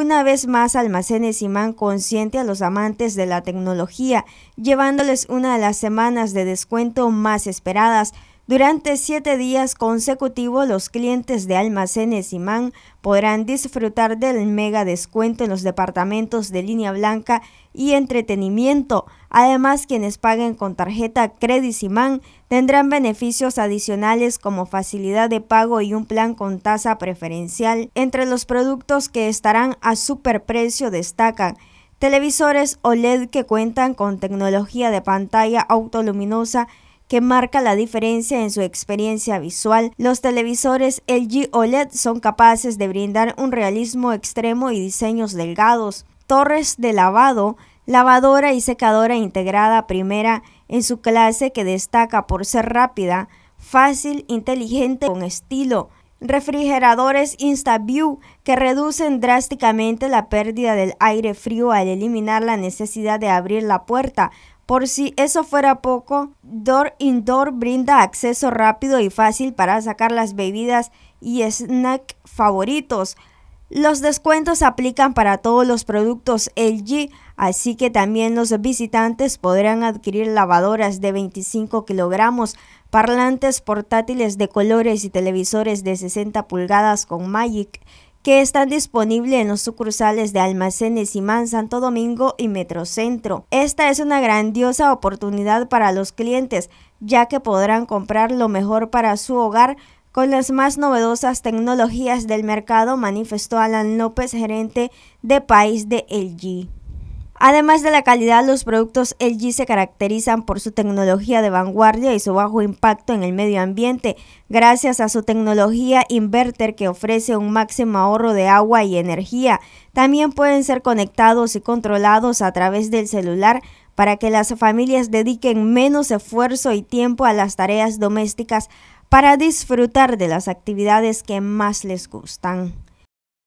Una vez más, Almacenes Imán consiente a los amantes de la tecnología, llevándoles una de las semanas de descuento más esperadas durante siete días consecutivos, los clientes de Almacenes Imán podrán disfrutar del mega descuento en los departamentos de línea blanca y entretenimiento. Además, quienes paguen con tarjeta Credit Imán tendrán beneficios adicionales como facilidad de pago y un plan con tasa preferencial. Entre los productos que estarán a superprecio destacan televisores OLED que cuentan con tecnología de pantalla autoluminosa que marca la diferencia en su experiencia visual. Los televisores LG OLED son capaces de brindar un realismo extremo y diseños delgados. Torres de lavado, lavadora y secadora integrada primera en su clase que destaca por ser rápida, fácil, inteligente, con estilo. Refrigeradores InstaView que reducen drásticamente la pérdida del aire frío al eliminar la necesidad de abrir la puerta por si eso fuera poco, Door Indoor brinda acceso rápido y fácil para sacar las bebidas y snack favoritos. Los descuentos aplican para todos los productos LG, así que también los visitantes podrán adquirir lavadoras de 25 kilogramos, parlantes portátiles de colores y televisores de 60 pulgadas con Magic que están disponibles en los sucursales de Almacenes Imán, Santo Domingo y Metrocentro. Esta es una grandiosa oportunidad para los clientes, ya que podrán comprar lo mejor para su hogar con las más novedosas tecnologías del mercado, manifestó Alan López, gerente de País de LG. Además de la calidad, los productos LG se caracterizan por su tecnología de vanguardia y su bajo impacto en el medio ambiente, gracias a su tecnología inverter que ofrece un máximo ahorro de agua y energía. También pueden ser conectados y controlados a través del celular para que las familias dediquen menos esfuerzo y tiempo a las tareas domésticas para disfrutar de las actividades que más les gustan.